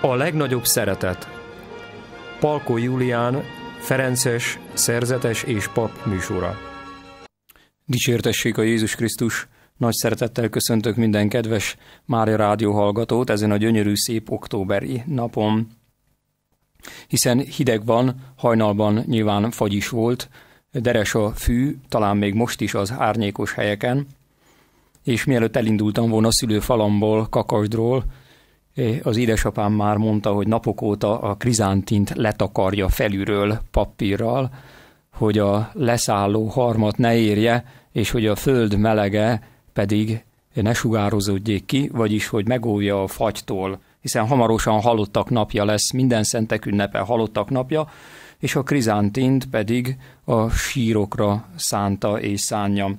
A legnagyobb szeretet. Palkó Julián, Ferences, szerzetes és pap műsora. Dicsértessék a Jézus Krisztus! Nagy szeretettel köszöntök minden kedves Mária Rádió hallgatót ezen a gyönyörű, szép októberi napon. Hiszen hideg van, hajnalban nyilván fagy is volt, deres a fű, talán még most is az árnyékos helyeken, és mielőtt elindultam volna szülőfalamból, Kakasdról, az édesapám már mondta, hogy napok óta a krizántint letakarja felülről papírral, hogy a leszálló harmat ne érje, és hogy a föld melege pedig ne sugározódjék ki, vagyis hogy megóvja a fagytól, hiszen hamarosan halottak napja lesz, minden szentek ünnepe halottak napja, és a krizántint pedig a sírokra szánta és szánja.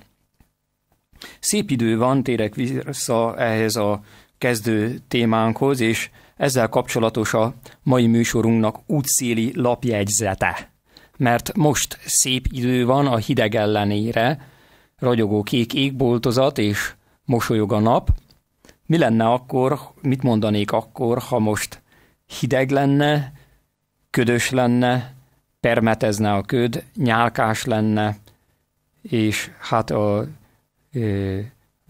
Szép idő van, térek vissza ehhez a kezdő témánkhoz, és ezzel kapcsolatos a mai műsorunknak útszéli lapjegyzete. Mert most szép idő van a hideg ellenére, ragyogó kék égboltozat és mosolyog a nap. Mi lenne akkor, mit mondanék akkor, ha most hideg lenne, ködös lenne, permetezne a köd, nyálkás lenne, és hát a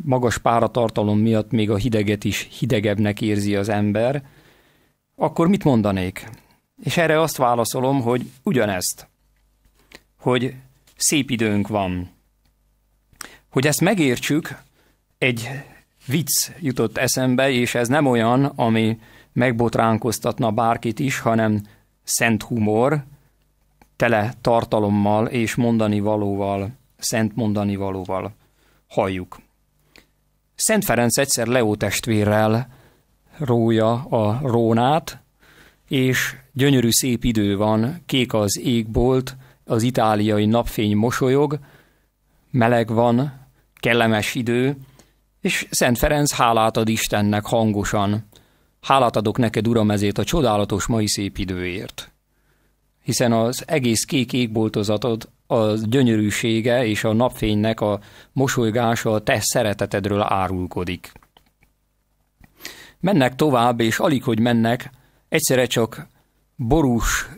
magas páratartalom miatt még a hideget is hidegebbnek érzi az ember, akkor mit mondanék? És erre azt válaszolom, hogy ugyanezt, hogy szép időnk van. Hogy ezt megértsük, egy vicc jutott eszembe, és ez nem olyan, ami megbotránkoztatna bárkit is, hanem szent humor, tele tartalommal és mondani valóval, szent mondani valóval. Halljuk. Szent Ferenc egyszer Leó testvérrel rója a rónát, és gyönyörű szép idő van, kék az égbolt, az itáliai napfény mosolyog, meleg van, kellemes idő, és Szent Ferenc hálát ad Istennek hangosan. Hálát adok neked, Uram, ezért a csodálatos mai szép időért hiszen az egész kék égboltozatod a gyönyörűsége és a napfénynek a mosolygása a te szeretetedről árulkodik. Mennek tovább, és alig, hogy mennek, egyszerre csak borús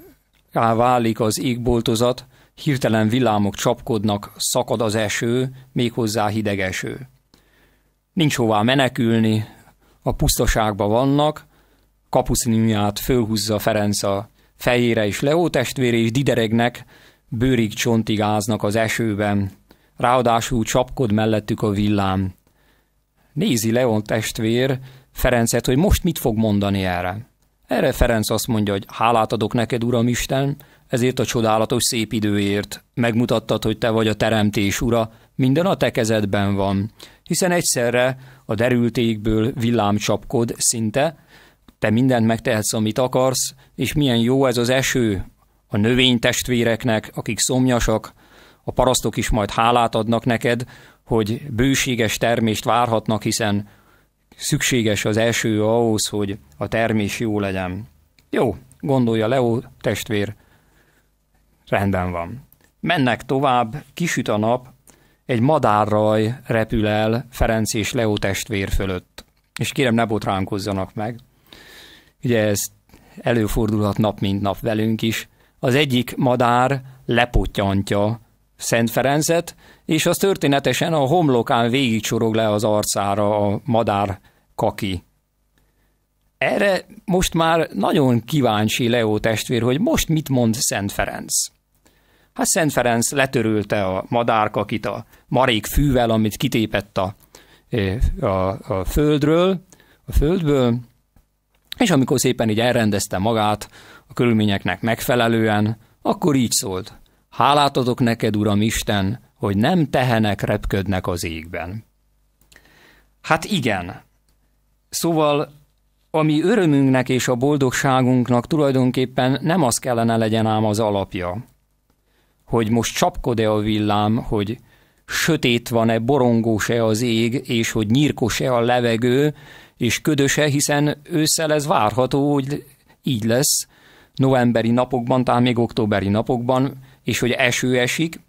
válik az égboltozat, hirtelen villámok csapkodnak, szakad az eső, méghozzá hideg eső. Nincs hová menekülni, a pusztaságba vannak, kapusznyúját fölhúzza Ferenc a fejére is Leó testvére is dideregnek, bőrig csontig áznak az esőben. Ráadásul csapkod mellettük a villám. Nézi Leon testvér Ferencet, hogy most mit fog mondani erre. Erre Ferenc azt mondja, hogy hálát adok neked, Uram Isten, ezért a csodálatos szép időért. Megmutattad, hogy te vagy a teremtés ura, minden a te kezedben van. Hiszen egyszerre a derültékből csapkod, szinte, te mindent megtehetsz, amit akarsz, és milyen jó ez az eső a növénytestvéreknek, akik szomjasak, a parasztok is majd hálát adnak neked, hogy bőséges termést várhatnak, hiszen szükséges az eső ahhoz, hogy a termés jó legyen. Jó, gondolja Leo testvér, rendben van. Mennek tovább, kisüt a nap, egy madárraj repül el Ferenc és Leo testvér fölött. És kérem, ne botránkozzanak meg ugye ez előfordulhat nap mint nap velünk is, az egyik madár lepottyantja Szent Ferencet, és az történetesen a homlokán végigcsorog le az arcára a madár kaki. Erre most már nagyon kíváncsi Leó testvér, hogy most mit mond Szent Ferenc. Hát Szent Ferenc letörölte a madárkakit a marék fűvel, amit kitépett a, a, a földről, a földből, és amikor szépen így elrendezte magát a körülményeknek megfelelően, akkor így szólt. Hálát adok neked, Uram Isten, hogy nem tehenek repködnek az égben. Hát igen. Szóval, ami örömünknek és a boldogságunknak tulajdonképpen nem az kellene legyen ám az alapja, hogy most csapkod-e a villám, hogy sötét van-e, borongós-e az ég, és hogy nyírkos-e a levegő, és ködöse, hiszen ősszel ez várható, hogy így lesz novemberi napokban, talán még októberi napokban, és hogy eső esik.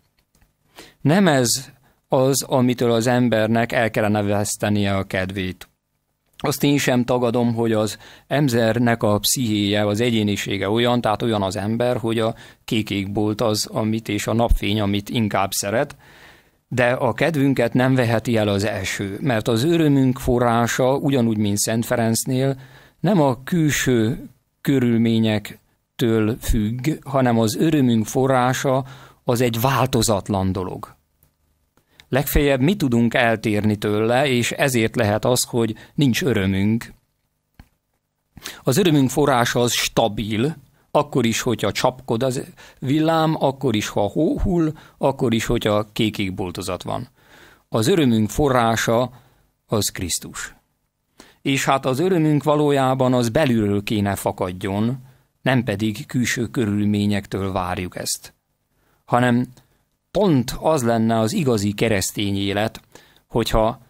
Nem ez az, amitől az embernek el kellene vesztenie a kedvét. Azt én sem tagadom, hogy az embernek a pszichéje, az egyénisége olyan, tehát olyan az ember, hogy a kékékbolt az, amit és a napfény, amit inkább szeret, de a kedvünket nem veheti el az eső, mert az örömünk forrása, ugyanúgy, mint Szent Ferencnél, nem a külső körülményektől függ, hanem az örömünk forrása az egy változatlan dolog. Legfeljebb mi tudunk eltérni tőle, és ezért lehet az, hogy nincs örömünk. Az örömünk forrása az stabil, akkor is, hogyha csapkod az villám, akkor is, ha hó hull, akkor is, hogyha kékig boltozat van. Az örömünk forrása az Krisztus. És hát az örömünk valójában az belülről kéne fakadjon, nem pedig külső körülményektől várjuk ezt. Hanem pont az lenne az igazi keresztény élet, hogyha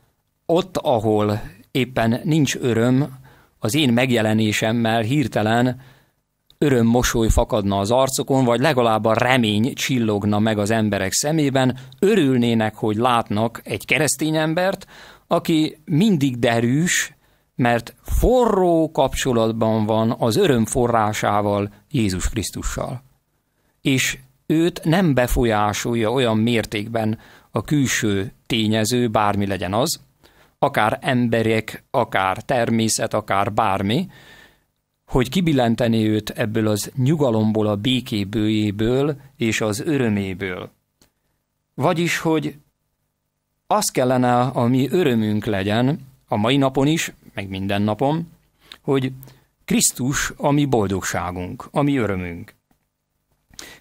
ott, ahol éppen nincs öröm, az én megjelenésemmel hirtelen öröm mosoly fakadna az arcokon, vagy legalább a remény csillogna meg az emberek szemében, örülnének, hogy látnak egy keresztény embert, aki mindig derűs, mert forró kapcsolatban van az öröm forrásával, Jézus Krisztussal. És őt nem befolyásolja olyan mértékben a külső tényező, bármi legyen az, akár emberek, akár természet, akár bármi, hogy kibillenteni őt ebből az nyugalomból, a békébőjéből és az öröméből. Vagyis, hogy az kellene, ami örömünk legyen, a mai napon is, meg minden napon, hogy Krisztus a mi boldogságunk, a mi örömünk.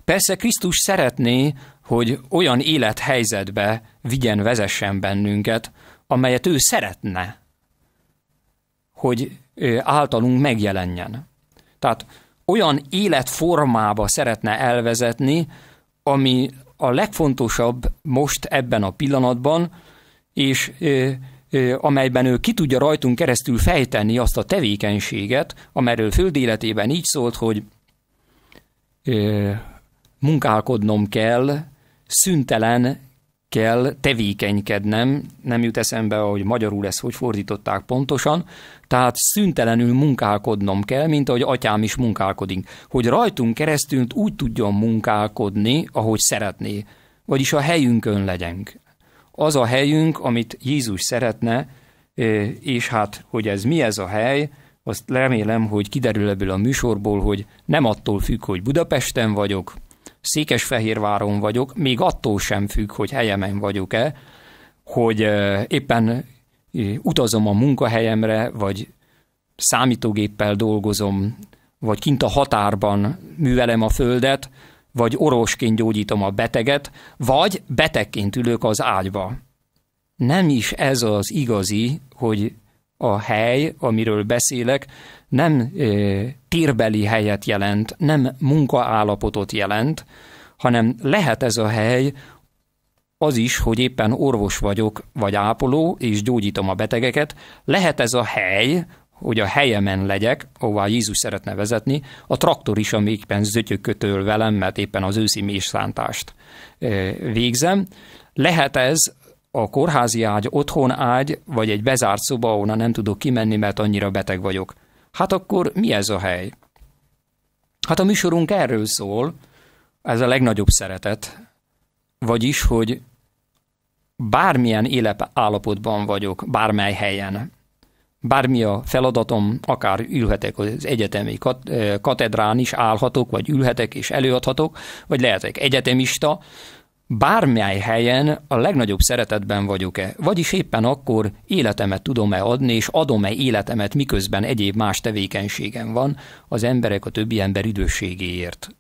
Persze Krisztus szeretné, hogy olyan élethelyzetbe vigyen, vezessen bennünket, amelyet ő szeretne, hogy általunk megjelenjen. Tehát olyan életformába szeretne elvezetni, ami a legfontosabb most ebben a pillanatban, és amelyben ő ki tudja rajtunk keresztül fejteni azt a tevékenységet, amelyről életében így szólt, hogy munkálkodnom kell szüntelen kell tevékenykednem, nem jut eszembe, hogy magyarul ezt hogy fordították pontosan, tehát szüntelenül munkálkodnom kell, mint ahogy atyám is munkálkodik, hogy rajtunk keresztül úgy tudjon munkálkodni, ahogy szeretné, vagyis a helyünkön legyünk. Az a helyünk, amit Jézus szeretne, és hát, hogy ez mi ez a hely, azt remélem, hogy kiderül ebből a műsorból, hogy nem attól függ, hogy Budapesten vagyok, Székesfehérváron vagyok, még attól sem függ, hogy helyemen vagyok-e, hogy éppen utazom a munkahelyemre, vagy számítógéppel dolgozom, vagy kint a határban művelem a földet, vagy orvosként gyógyítom a beteget, vagy betegként ülök az ágyba. Nem is ez az igazi, hogy a hely, amiről beszélek, nem e, térbeli helyet jelent, nem munkaállapotot jelent, hanem lehet ez a hely az is, hogy éppen orvos vagyok, vagy ápoló, és gyógyítom a betegeket, lehet ez a hely, hogy a helyemen legyek, ahová Jézus szeretne vezetni, a traktor is, ami éppen zötyökötöl velem, mert éppen az őszi mészántást végzem. Lehet ez a kórházi ágy, otthon ágy, vagy egy bezárt szoba, ahonnan nem tudok kimenni, mert annyira beteg vagyok. Hát akkor mi ez a hely? Hát a műsorunk erről szól, ez a legnagyobb szeretet, vagyis, hogy bármilyen állapotban vagyok, bármely helyen, bármi a feladatom, akár ülhetek az egyetemi eh, katedrán is, állhatok, vagy ülhetek és előadhatok, vagy lehetek egyetemista, bármely helyen a legnagyobb szeretetben vagyok-e, vagyis éppen akkor életemet tudom-e adni, és adom-e életemet, miközben egyéb más tevékenységem van az emberek a többi ember üdvösségéért.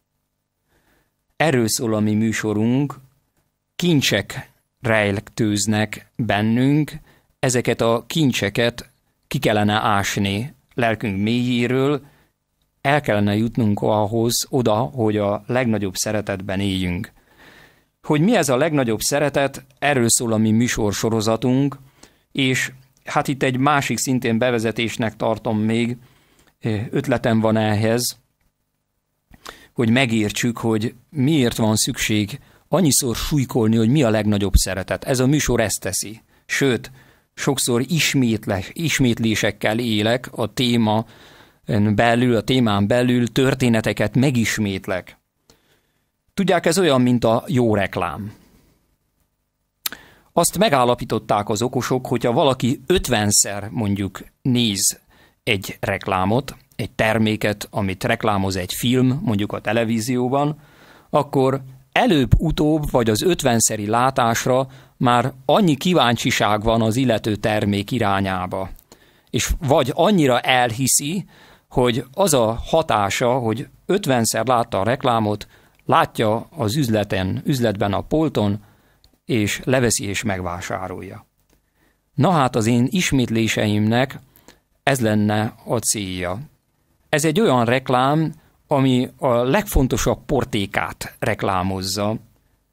Erről szól a mi műsorunk, kincsek rejlektőznek bennünk, ezeket a kincseket ki kellene ásni lelkünk mélyéről, el kellene jutnunk ahhoz oda, hogy a legnagyobb szeretetben éljünk. Hogy mi ez a legnagyobb szeretet, erről szól a mi műsorsorozatunk, és hát itt egy másik szintén bevezetésnek tartom még, eh, ötletem van ehhez, hogy megértsük, hogy miért van szükség annyiszor súlykolni, hogy mi a legnagyobb szeretet. Ez a műsor ezt teszi. Sőt, sokszor ismétle, ismétlésekkel élek a téma belül, a témán belül történeteket megismétlek. Tudják, ez olyan, mint a jó reklám. Azt megállapították az okosok, hogyha valaki 50-szer mondjuk néz egy reklámot, egy terméket, amit reklámoz egy film, mondjuk a televízióban, akkor előbb-utóbb vagy az 50-szeri látásra már annyi kíváncsiság van az illető termék irányába. És vagy annyira elhiszi, hogy az a hatása, hogy 50-szer látta a reklámot, Látja az üzleten, üzletben a polton, és leveszi és megvásárolja. Na hát az én ismétléseimnek ez lenne a célja. Ez egy olyan reklám, ami a legfontosabb portékát reklámozza.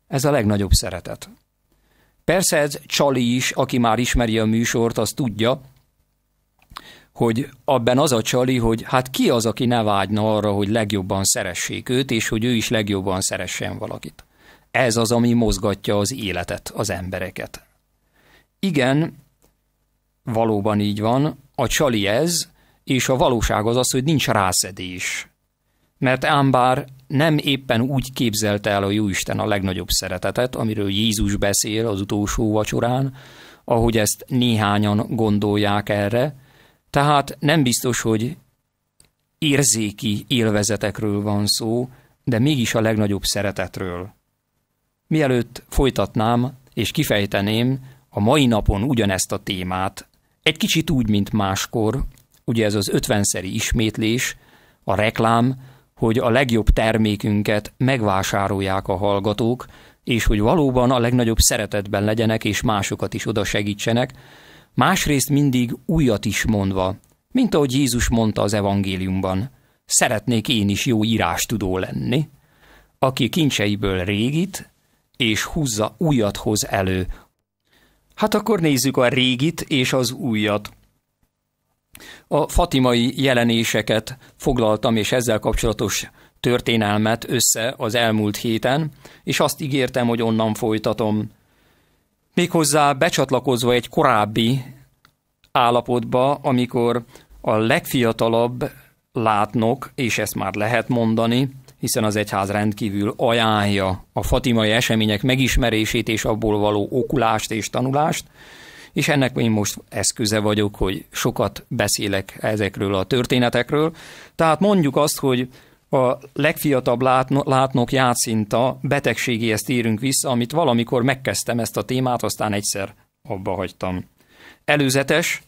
Ez a legnagyobb szeretet. Persze ez Csali is, aki már ismeri a műsort, az tudja, hogy abban az a csali, hogy hát ki az, aki ne vágyna arra, hogy legjobban szeressék őt, és hogy ő is legjobban szeressen valakit. Ez az, ami mozgatja az életet, az embereket. Igen, valóban így van, a csali ez, és a valóság az az, hogy nincs rászedés. Mert ám bár nem éppen úgy képzelte el a Jóisten a legnagyobb szeretetet, amiről Jézus beszél az utolsó vacsorán, ahogy ezt néhányan gondolják erre, tehát nem biztos, hogy érzéki élvezetekről van szó, de mégis a legnagyobb szeretetről. Mielőtt folytatnám és kifejteném a mai napon ugyanezt a témát, egy kicsit úgy, mint máskor, ugye ez az ötvenszeri ismétlés, a reklám, hogy a legjobb termékünket megvásárolják a hallgatók, és hogy valóban a legnagyobb szeretetben legyenek, és másokat is oda segítsenek, másrészt mindig újat is mondva, mint ahogy Jézus mondta az evangéliumban, szeretnék én is jó írástudó lenni, aki kincseiből régit, és húzza újat hoz elő. Hát akkor nézzük a régit és az újat. A fatimai jelenéseket foglaltam, és ezzel kapcsolatos történelmet össze az elmúlt héten, és azt ígértem, hogy onnan folytatom méghozzá becsatlakozva egy korábbi állapotba, amikor a legfiatalabb látnok, és ezt már lehet mondani, hiszen az egyház rendkívül ajánlja a fatimai események megismerését és abból való okulást és tanulást, és ennek én most eszköze vagyok, hogy sokat beszélek ezekről a történetekről. Tehát mondjuk azt, hogy a legfiatalabb látnok játszinta betegségéhez térünk vissza, amit valamikor megkezdtem ezt a témát, aztán egyszer abba hagytam. Előzetes,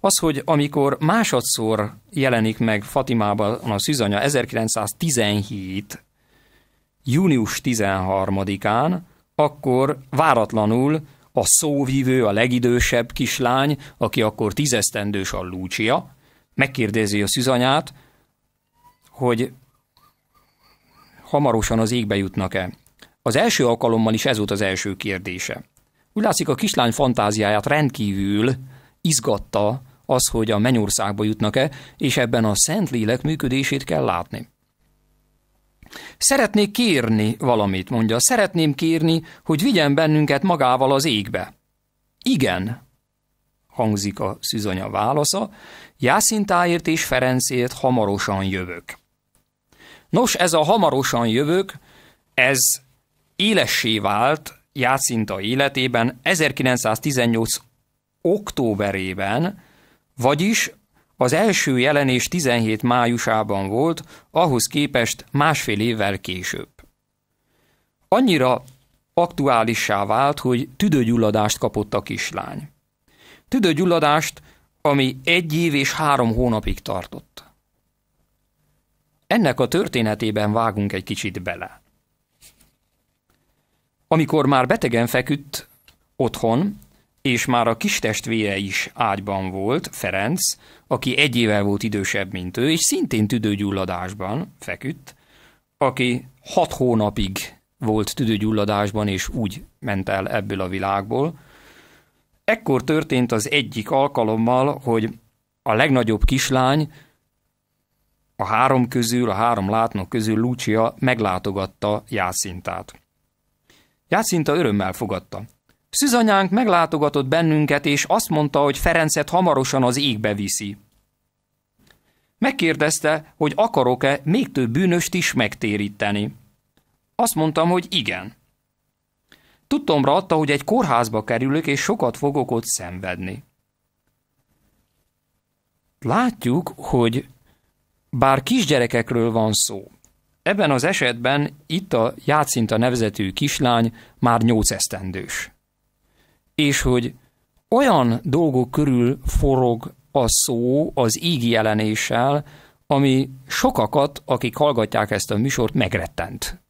az, hogy amikor másodszor jelenik meg Fatimában a szűzanya 1917. június 13-án, akkor váratlanul a szóvívő, a legidősebb kislány, aki akkor tízesztendős a Lúcsia, megkérdezi a szűzanyát, hogy hamarosan az égbe jutnak-e? Az első alkalommal is ez volt az első kérdése. Úgy látszik, a kislány fantáziáját rendkívül izgatta az, hogy a mennyországba jutnak-e, és ebben a szent lélek működését kell látni. Szeretnék kérni valamit, mondja. Szeretném kérni, hogy vigyen bennünket magával az égbe. Igen, hangzik a szűzanya válasza, Jászintáért és Ferencért hamarosan jövök. Nos, ez a hamarosan jövők, ez élessé vált játszinta életében 1918 októberében, vagyis az első jelenés 17 májusában volt, ahhoz képest másfél évvel később. Annyira aktuálissá vált, hogy tüdőgyulladást kapott a kislány. Tüdőgyulladást, ami egy év és három hónapig tartott. Ennek a történetében vágunk egy kicsit bele. Amikor már betegen feküdt otthon, és már a kis testvére is ágyban volt, Ferenc, aki egy évvel volt idősebb, mint ő, és szintén tüdőgyulladásban feküdt, aki hat hónapig volt tüdőgyulladásban, és úgy ment el ebből a világból. Ekkor történt az egyik alkalommal, hogy a legnagyobb kislány a három közül, a három látnok közül Lucia meglátogatta Jászintát. Jászinta örömmel fogadta. Szüzanyánk meglátogatott bennünket, és azt mondta, hogy Ferencet hamarosan az égbe viszi. Megkérdezte, hogy akarok-e még több bűnöst is megtéríteni. Azt mondtam, hogy igen. Tudtomra adta, hogy egy kórházba kerülök, és sokat fogok ott szenvedni. Látjuk, hogy bár kisgyerekekről van szó, ebben az esetben itt a játszinta nevezetű kislány már nyolc esztendős. És hogy olyan dolgok körül forog a szó az ígi jelenéssel, ami sokakat, akik hallgatják ezt a műsort, megrettent.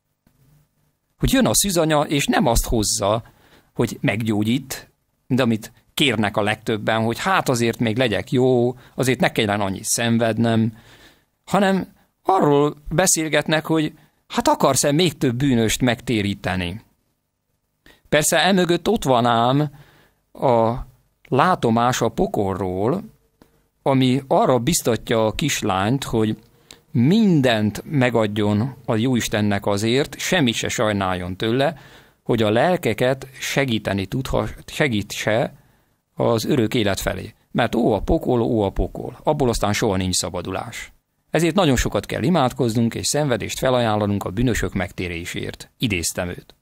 Hogy jön a szűzanya, és nem azt hozza, hogy meggyógyít, de amit kérnek a legtöbben, hogy hát azért még legyek jó, azért ne kelljen annyit szenvednem, hanem arról beszélgetnek, hogy hát akarsz-e még több bűnöst megtéríteni. Persze emögött ott van ám a látomás a pokorról, ami arra biztatja a kislányt, hogy mindent megadjon a Jóistennek azért, semmi se sajnáljon tőle, hogy a lelkeket segíteni tudha, segítse az örök élet felé. Mert ó a pokol, ó a pokol. Abból aztán soha nincs szabadulás. Ezért nagyon sokat kell imádkoznunk és szenvedést felajánlanunk a bűnösök megtérésért. Idéztem őt.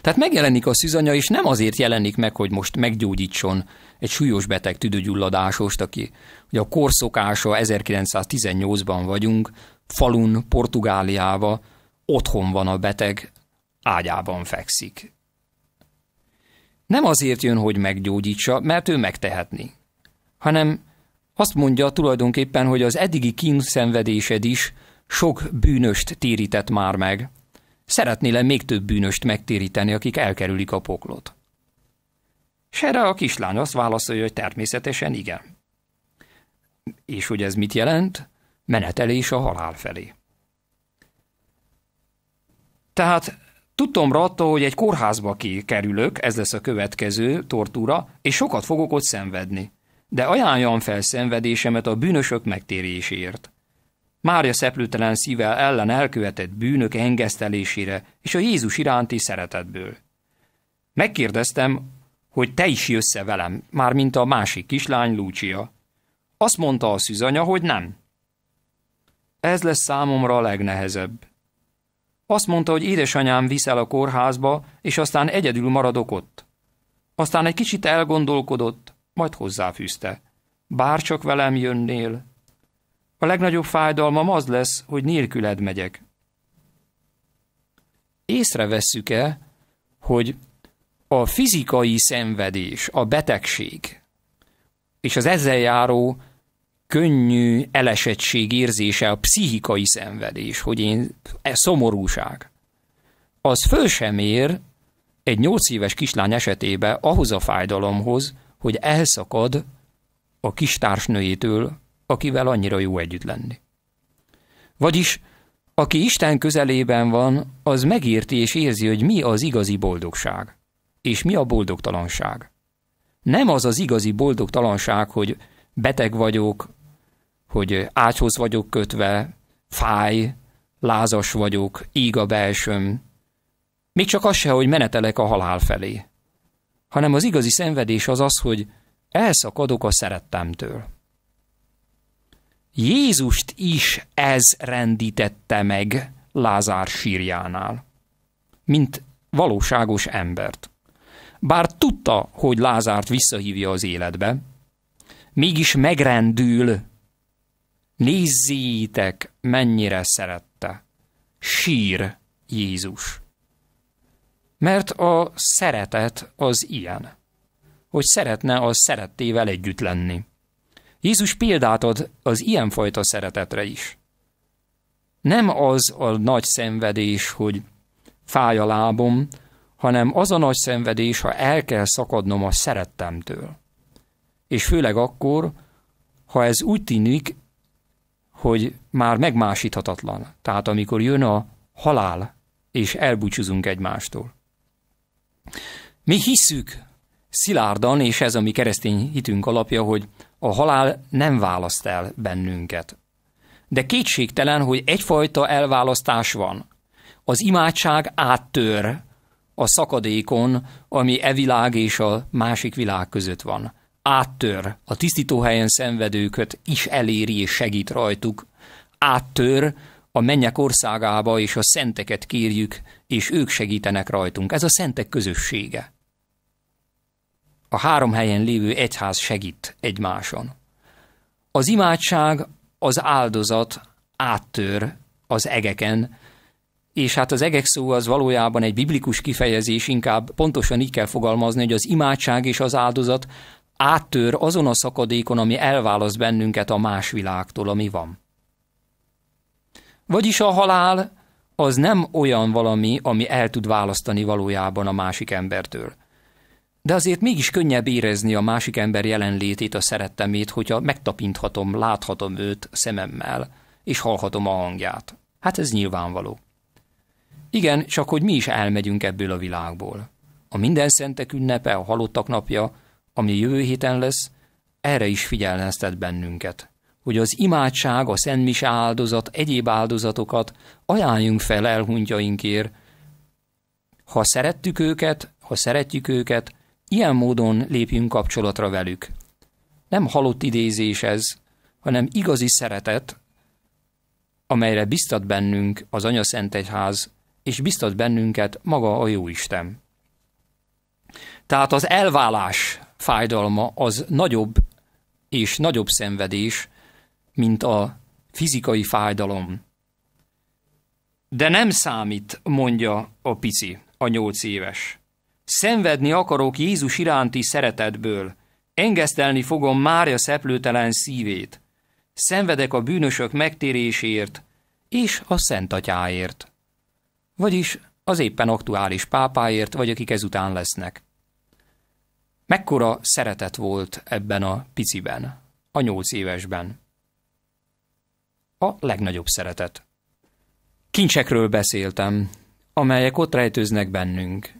Tehát megjelenik a szűzanya, és nem azért jelenik meg, hogy most meggyógyítson egy súlyos beteg tüdőgyulladásost, aki ugye a korszokása 1918-ban vagyunk, falun, Portugáliába, otthon van a beteg, ágyában fekszik. Nem azért jön, hogy meggyógyítsa, mert ő megtehetni, hanem azt mondja tulajdonképpen, hogy az eddigi kínszenvedésed is sok bűnöst térített már meg. Szeretnél-e még több bűnöst megtéríteni, akik elkerülik a poklot? És erre a kislány azt válaszolja, hogy természetesen igen. És hogy ez mit jelent? Menetelés a halál felé. Tehát tudtomra attól, hogy egy kórházba kerülök, ez lesz a következő tortúra, és sokat fogok ott szenvedni de ajánljam fel szenvedésemet a bűnösök megtéréséért. Mária szeplőtelen szívvel ellen elkövetett bűnök engesztelésére és a Jézus iránti szeretetből. Megkérdeztem, hogy te is jössz -e velem, mint a másik kislány, Lúcia. Azt mondta a szüzanya, hogy nem. Ez lesz számomra a legnehezebb. Azt mondta, hogy édesanyám viszel a kórházba, és aztán egyedül maradok ott. Aztán egy kicsit elgondolkodott, majd hozzáfűzte. Bárcsak velem jönnél. A legnagyobb fájdalmam az lesz, hogy nélküled megyek. Észrevesszük-e, hogy a fizikai szenvedés, a betegség és az ezzel járó könnyű elesettség érzése, a pszichikai szenvedés, hogy én e szomorúság, az föl sem ér egy nyolc éves kislány esetében ahhoz a fájdalomhoz, hogy elszakad a kis társnőjétől, akivel annyira jó együtt lenni. Vagyis, aki Isten közelében van, az megérti és érzi, hogy mi az igazi boldogság, és mi a boldogtalanság. Nem az az igazi boldogtalanság, hogy beteg vagyok, hogy ágyhoz vagyok kötve, fáj, lázas vagyok, íg a belsőm. Még csak az se, hogy menetelek a halál felé hanem az igazi szenvedés az az, hogy elszakadok a szerettemtől. Jézust is ez rendítette meg Lázár sírjánál, mint valóságos embert. Bár tudta, hogy Lázárt visszahívja az életbe, mégis megrendül, nézzétek, mennyire szerette. Sír Jézus. Mert a szeretet az ilyen, hogy szeretne a szerettével együtt lenni. Jézus példát ad az ilyenfajta szeretetre is. Nem az a nagy szenvedés, hogy fáj a lábom, hanem az a nagy szenvedés, ha el kell szakadnom a szerettemtől. És főleg akkor, ha ez úgy tűnik, hogy már megmásíthatatlan. Tehát amikor jön a halál, és elbúcsúzunk egymástól. Mi hiszük szilárdan, és ez a mi keresztény hitünk alapja, hogy a halál nem választ el bennünket. De kétségtelen, hogy egyfajta elválasztás van. Az imádság áttör a szakadékon, ami e világ és a másik világ között van. Áttör a tisztítóhelyen szenvedőköt, is eléri és segít rajtuk. Áttör a mennyek országába, és a szenteket kérjük és ők segítenek rajtunk. Ez a szentek közössége. A három helyen lévő egyház segít egymáson. Az imádság, az áldozat áttör az egeken, és hát az egek szó az valójában egy biblikus kifejezés, inkább pontosan így kell fogalmazni, hogy az imádság és az áldozat áttör azon a szakadékon, ami elválaszt bennünket a más világtól, ami van. Vagyis a halál az nem olyan valami, ami el tud választani valójában a másik embertől. De azért mégis könnyebb érezni a másik ember jelenlétét, a szerettemét, hogyha megtapinthatom, láthatom őt szememmel, és hallhatom a hangját. Hát ez nyilvánvaló. Igen, csak hogy mi is elmegyünk ebből a világból. A minden szentek ünnepe, a halottak napja, ami jövő héten lesz, erre is figyelmeztet bennünket hogy az imádság, a szentmis áldozat, egyéb áldozatokat ajánljunk fel elhunyjainkért. Ha szerettük őket, ha szeretjük őket, ilyen módon lépjünk kapcsolatra velük. Nem halott idézés ez, hanem igazi szeretet, amelyre biztat bennünk az Anya Szent Egyház, és biztat bennünket maga a Jóisten. Tehát az elválás fájdalma az nagyobb és nagyobb szenvedés, mint a fizikai fájdalom. De nem számít, mondja a pici, a nyolc éves. Szenvedni akarok Jézus iránti szeretetből, engesztelni fogom Mária szeplőtelen szívét, szenvedek a bűnösök megtérésért és a Szent Atyáért. Vagyis az éppen aktuális pápáért, vagy akik ezután lesznek. Mekkora szeretet volt ebben a piciben, a nyolc évesben a legnagyobb szeretet. Kincsekről beszéltem, amelyek ott rejtőznek bennünk.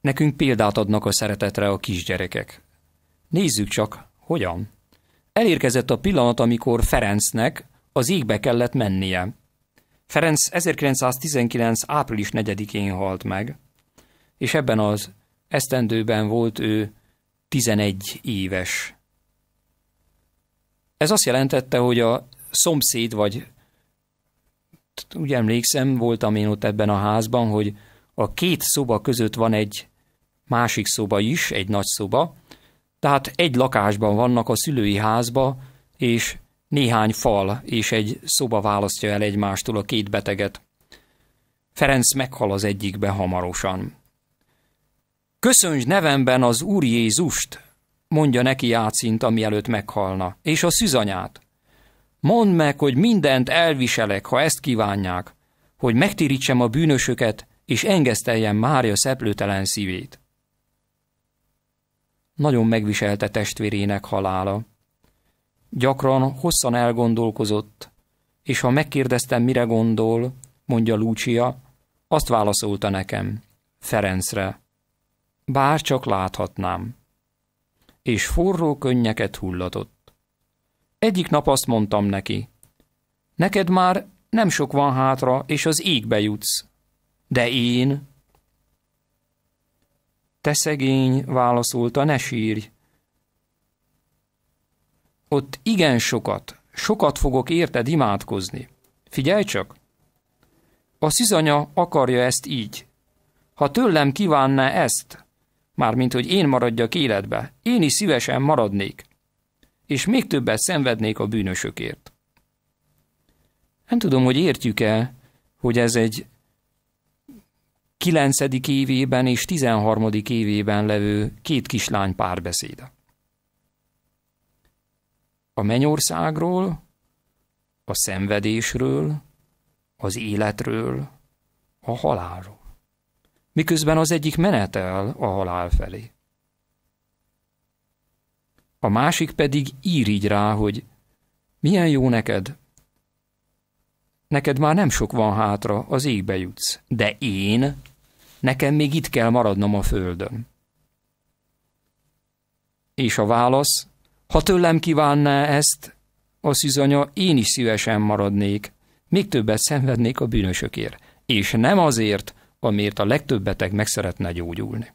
Nekünk példát adnak a szeretetre a kisgyerekek. Nézzük csak, hogyan. Elérkezett a pillanat, amikor Ferencnek az égbe kellett mennie. Ferenc 1919. április 4-én halt meg, és ebben az esztendőben volt ő 11 éves. Ez azt jelentette, hogy a szomszéd, vagy úgy emlékszem, voltam én ott ebben a házban, hogy a két szoba között van egy másik szoba is, egy nagy szoba, tehát egy lakásban vannak a szülői házba, és néhány fal és egy szoba választja el egymástól a két beteget. Ferenc meghal az egyikbe hamarosan. Köszönj nevemben az Úr Jézust, mondja neki Jácinta, amielőtt meghalna, és a szüzanyát. Mondd meg, hogy mindent elviselek, ha ezt kívánják, hogy megtirítsem a bűnösöket, és engeszteljem Mária szeplőtelen szívét. Nagyon megviselte testvérének halála. Gyakran hosszan elgondolkozott, és ha megkérdeztem, mire gondol, mondja Lúcia, azt válaszolta nekem, Ferencre. Bár csak láthatnám. És forró könnyeket hullatott. Egyik nap azt mondtam neki, neked már nem sok van hátra, és az égbe jutsz. De én... Te szegény, válaszolta, ne sírj. Ott igen sokat, sokat fogok érted imádkozni. Figyelj csak! A szizanya akarja ezt így. Ha tőlem kívánná ezt, mármint hogy én maradjak életbe, én is szívesen maradnék és még többet szenvednék a bűnösökért. Nem tudom, hogy értjük-e, hogy ez egy 9. évében és 13. évében levő két kislány párbeszéde. A mennyországról, a szenvedésről, az életről, a halálról. Miközben az egyik menetel a halál felé a másik pedig így rá, hogy milyen jó neked. Neked már nem sok van hátra, az égbe jutsz, de én, nekem még itt kell maradnom a földön. És a válasz, ha tőlem kívánná ezt, az izonya, én is szívesen maradnék, még többet szenvednék a bűnösökért, és nem azért, amiért a legtöbbetek meg szeretne gyógyulni.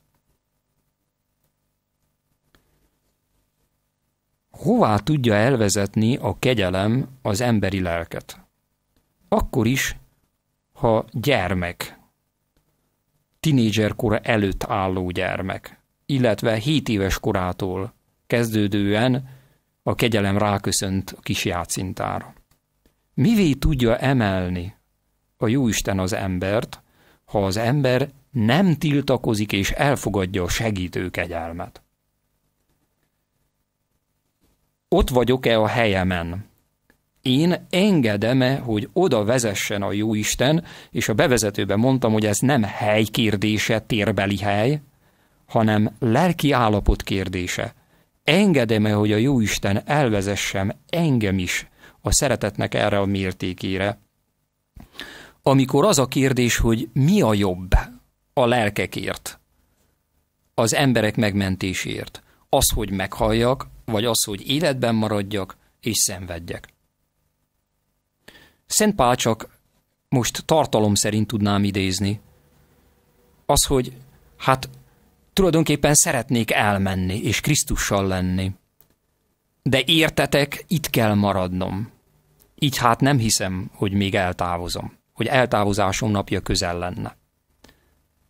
hová tudja elvezetni a kegyelem az emberi lelket. Akkor is, ha gyermek, tinédzserkora előtt álló gyermek, illetve 7 éves korától kezdődően a kegyelem ráköszönt a kis játszintára. Mivé tudja emelni a Jóisten az embert, ha az ember nem tiltakozik és elfogadja a segítő kegyelmet? ott vagyok-e a helyemen? Én engedem-e, hogy oda vezessen a Jóisten, és a bevezetőben mondtam, hogy ez nem hely kérdése, térbeli hely, hanem lelki állapot kérdése. Engedem-e, hogy a Jóisten elvezessem engem is a szeretetnek erre a mértékére? Amikor az a kérdés, hogy mi a jobb a lelkekért, az emberek megmentésért, az, hogy meghalljak, vagy az, hogy életben maradjak és szenvedjek. Szent Pál csak most tartalom szerint tudnám idézni. Az, hogy hát tulajdonképpen szeretnék elmenni és Krisztussal lenni. De értetek, itt kell maradnom. Így hát nem hiszem, hogy még eltávozom, hogy eltávozásom napja közel lenne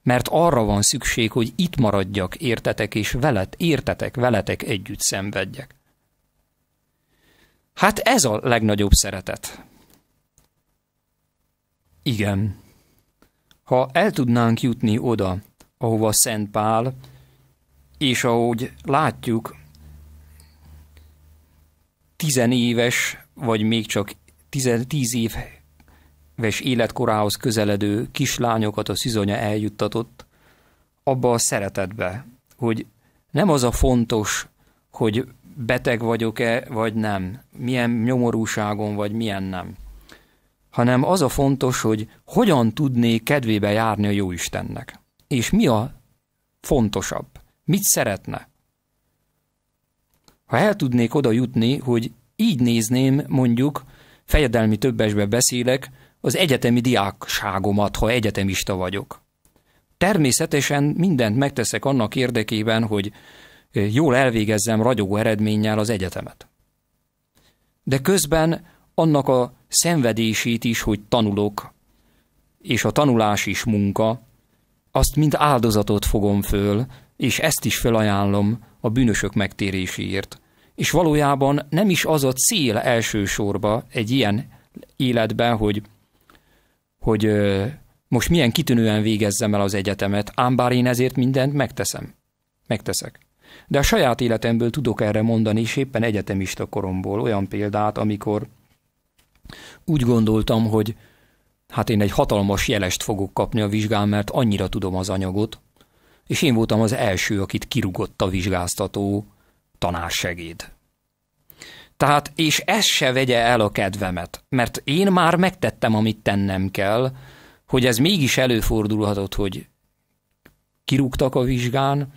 mert arra van szükség, hogy itt maradjak, értetek, és velet, értetek, veletek együtt szenvedjek. Hát ez a legnagyobb szeretet. Igen. Ha el tudnánk jutni oda, ahova Szent Pál, és ahogy látjuk, tizenéves, vagy még csak tíz év ves életkorához közeledő kislányokat a szizonya eljuttatott abba a szeretetbe, hogy nem az a fontos, hogy beteg vagyok-e, vagy nem, milyen nyomorúságon, vagy milyen nem, hanem az a fontos, hogy hogyan tudnék kedvébe járni a Jóistennek, és mi a fontosabb, mit szeretne. Ha el tudnék oda jutni, hogy így nézném, mondjuk, fejedelmi többesbe beszélek, az egyetemi diákságomat, ha egyetemista vagyok. Természetesen mindent megteszek annak érdekében, hogy eh, jól elvégezzem ragyogó eredménnyel az egyetemet. De közben annak a szenvedését is, hogy tanulok, és a tanulás is munka, azt mind áldozatot fogom föl, és ezt is felajánlom a bűnösök megtéréséért. És valójában nem is az a cél elsősorba egy ilyen életben, hogy hogy most milyen kitűnően végezzem el az egyetemet, ám bár én ezért mindent megteszem. Megteszek. De a saját életemből tudok erre mondani, és éppen egyetemista koromból olyan példát, amikor úgy gondoltam, hogy hát én egy hatalmas jelest fogok kapni a vizsgán, mert annyira tudom az anyagot, és én voltam az első, akit kirugott a vizsgáztató tanársegéd. Tehát, és ez se vegye el a kedvemet, mert én már megtettem, amit tennem kell, hogy ez mégis előfordulhatott, hogy kirúgtak a vizsgán,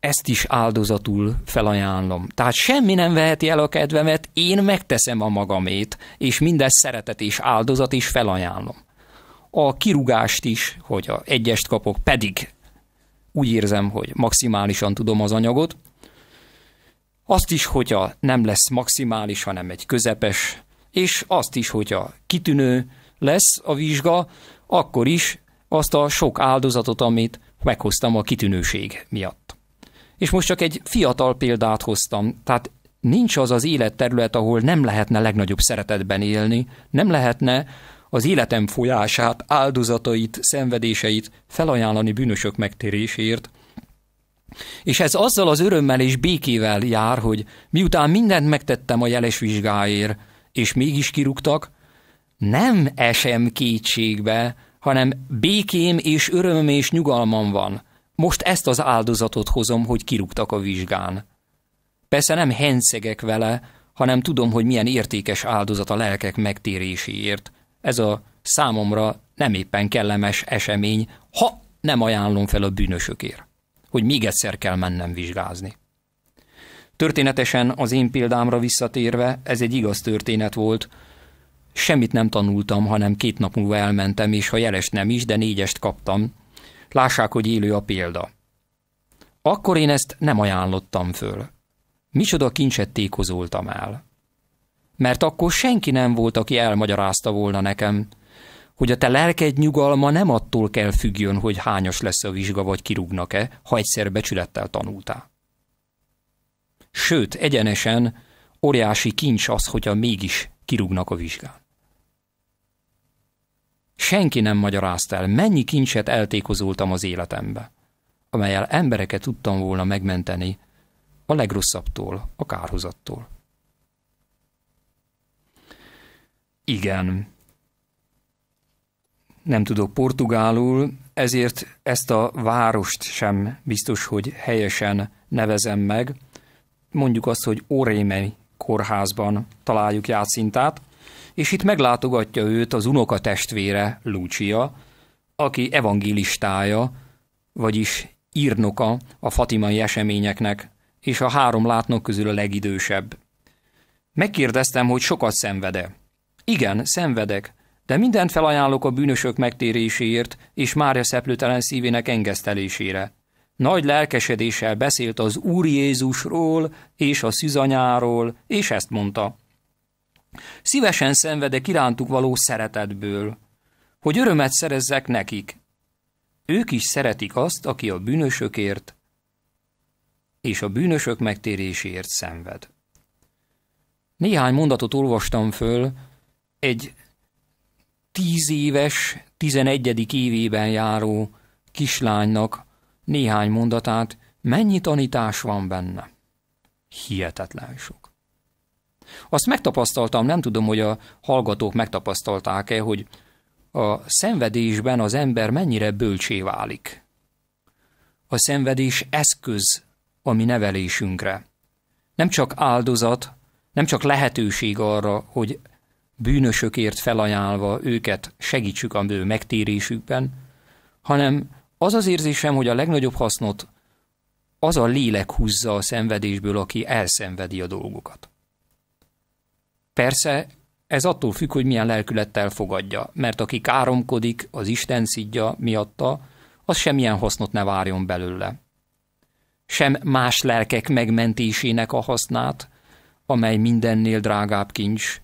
ezt is áldozatul felajánlom. Tehát semmi nem veheti el a kedvemet, én megteszem a magamét, és mindez szeretet és áldozat is felajánlom. A kirugást is, hogy a egyest kapok, pedig úgy érzem, hogy maximálisan tudom az anyagot, azt is, hogy a nem lesz maximális, hanem egy közepes, és azt is, hogy a kitűnő lesz a vizsga, akkor is azt a sok áldozatot, amit meghoztam a kitűnőség miatt. És most csak egy fiatal példát hoztam, tehát nincs az az életterület, ahol nem lehetne legnagyobb szeretetben élni, nem lehetne az életem folyását, áldozatait, szenvedéseit felajánlani bűnösök megtéréséért, és ez azzal az örömmel és békével jár, hogy miután mindent megtettem a jeles vizsgáért, és mégis kirúgtak, nem esem kétségbe, hanem békém és örömöm és nyugalmam van. Most ezt az áldozatot hozom, hogy kirúgtak a vizsgán. Persze nem hencegek vele, hanem tudom, hogy milyen értékes áldozat a lelkek megtéréséért. Ez a számomra nem éppen kellemes esemény, ha nem ajánlom fel a bűnösökért hogy még egyszer kell mennem vizsgázni. Történetesen az én példámra visszatérve, ez egy igaz történet volt. Semmit nem tanultam, hanem két nap múlva elmentem, és ha jelest nem is, de négyest kaptam. Lássák, hogy élő a példa. Akkor én ezt nem ajánlottam föl. Micsoda kincset tékozoltam el. Mert akkor senki nem volt, aki elmagyarázta volna nekem, hogy a te lelked nyugalma nem attól kell függjön, hogy hányas lesz a vizsga, vagy kirúgnak-e, ha egyszer becsülettel tanultál. Sőt, egyenesen óriási kincs az, hogyha mégis kirúgnak a vizsgán. Senki nem magyarázta el, mennyi kincset eltékozoltam az életembe, amelyel embereket tudtam volna megmenteni a legrosszabbtól, a kárhozattól. Igen, nem tudok portugálul, ezért ezt a várost sem biztos, hogy helyesen nevezem meg. Mondjuk azt, hogy Orémei kórházban találjuk játszintát, és itt meglátogatja őt az unoka testvére Lucia, aki evangélistája, vagyis írnoka a fatimai eseményeknek, és a három látnok közül a legidősebb. Megkérdeztem, hogy sokat szenvede. Igen, szenvedek, de mindent felajánlok a bűnösök megtéréséért és Mária szeplőtelen szívének engesztelésére. Nagy lelkesedéssel beszélt az Úr Jézusról és a szűzanyáról, és ezt mondta. Szívesen szenvedek irántuk való szeretetből, hogy örömet szerezzek nekik. Ők is szeretik azt, aki a bűnösökért és a bűnösök megtéréséért szenved. Néhány mondatot olvastam föl egy tíz éves, tizenegyedik évében járó kislánynak néhány mondatát, mennyi tanítás van benne. Hihetetlen sok. Azt megtapasztaltam, nem tudom, hogy a hallgatók megtapasztalták-e, hogy a szenvedésben az ember mennyire bölcsé válik. A szenvedés eszköz a mi nevelésünkre. Nem csak áldozat, nem csak lehetőség arra, hogy bűnösökért felajánlva őket segítsük a bő megtérésükben, hanem az az érzésem, hogy a legnagyobb hasznot az a lélek húzza a szenvedésből, aki elszenvedi a dolgokat. Persze ez attól függ, hogy milyen lelkülettel fogadja, mert aki káromkodik, az Isten szidja miatta, az semmilyen hasznot ne várjon belőle. Sem más lelkek megmentésének a hasznát, amely mindennél drágább kincs,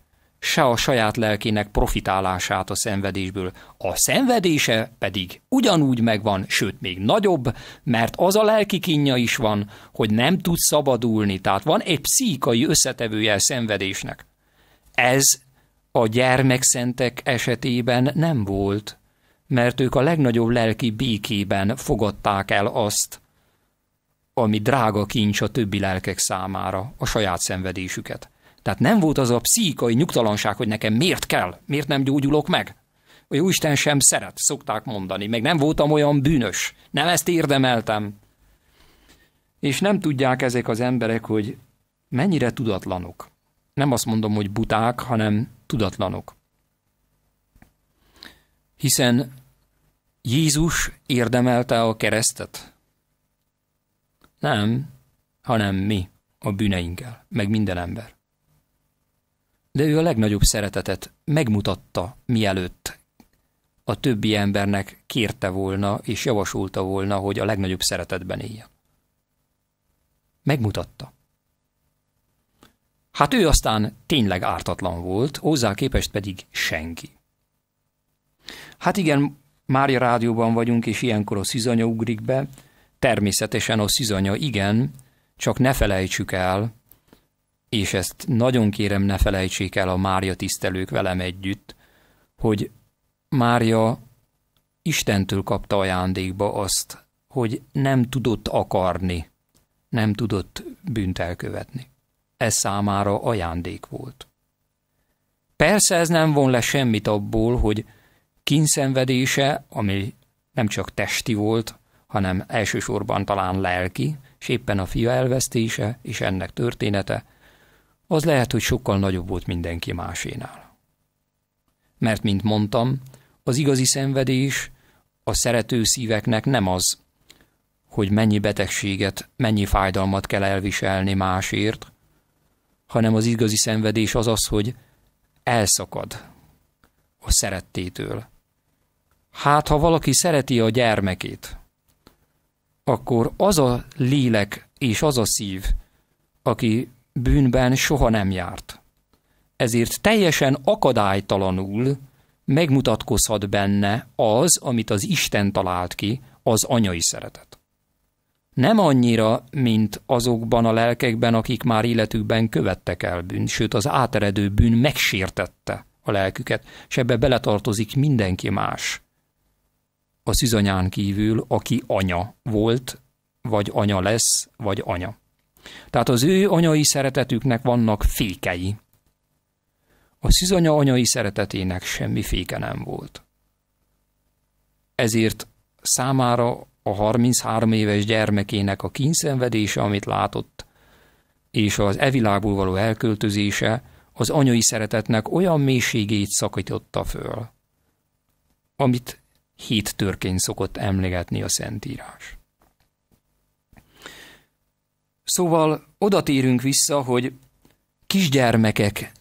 se a saját lelkének profitálását a szenvedésből. A szenvedése pedig ugyanúgy megvan, sőt még nagyobb, mert az a lelki kínja is van, hogy nem tud szabadulni, tehát van egy pszichai összetevője a szenvedésnek. Ez a gyermekszentek esetében nem volt, mert ők a legnagyobb lelki békében fogadták el azt, ami drága kincs a többi lelkek számára, a saját szenvedésüket. Tehát nem volt az a pszichikai nyugtalanság, hogy nekem miért kell, miért nem gyógyulok meg. A Jóisten sem szeret, szokták mondani, meg nem voltam olyan bűnös, nem ezt érdemeltem. És nem tudják ezek az emberek, hogy mennyire tudatlanok. Nem azt mondom, hogy buták, hanem tudatlanok. Hiszen Jézus érdemelte a keresztet? Nem, hanem mi a bűneinkkel, meg minden ember de ő a legnagyobb szeretetet megmutatta, mielőtt a többi embernek kérte volna és javasolta volna, hogy a legnagyobb szeretetben éljen. Megmutatta. Hát ő aztán tényleg ártatlan volt, hozzá képest pedig senki. Hát igen, Mária rádióban vagyunk, és ilyenkor a szizanya ugrik be. Természetesen a szizanya igen, csak ne felejtsük el, és ezt nagyon kérem ne felejtsék el a Mária tisztelők velem együtt, hogy Mária Istentől kapta ajándékba azt, hogy nem tudott akarni, nem tudott bűnt elkövetni. Ez számára ajándék volt. Persze ez nem von le semmit abból, hogy kínszenvedése, ami nem csak testi volt, hanem elsősorban talán lelki, és éppen a fia elvesztése és ennek története – az lehet, hogy sokkal nagyobb volt mindenki másénál. Mert, mint mondtam, az igazi szenvedés a szerető szíveknek nem az, hogy mennyi betegséget, mennyi fájdalmat kell elviselni másért, hanem az igazi szenvedés az az, hogy elszakad a szerettétől. Hát, ha valaki szereti a gyermekét, akkor az a lélek és az a szív, aki bűnben soha nem járt. Ezért teljesen akadálytalanul megmutatkozhat benne az, amit az Isten talált ki, az anyai szeretet. Nem annyira, mint azokban a lelkekben, akik már életükben követtek el bűn, sőt az áteredő bűn megsértette a lelküket, és ebbe beletartozik mindenki más. A szüzanyán kívül, aki anya volt, vagy anya lesz, vagy anya. Tehát az ő anyai szeretetüknek vannak fékei. A szűzanya anyai szeretetének semmi féke nem volt. Ezért számára a 33 éves gyermekének a kínszenvedése, amit látott, és az evilágból való elköltözése az anyai szeretetnek olyan mélységét szakította föl, amit hét törként szokott emlegetni a Szentírás. Szóval odatérünk vissza, hogy kisgyermekek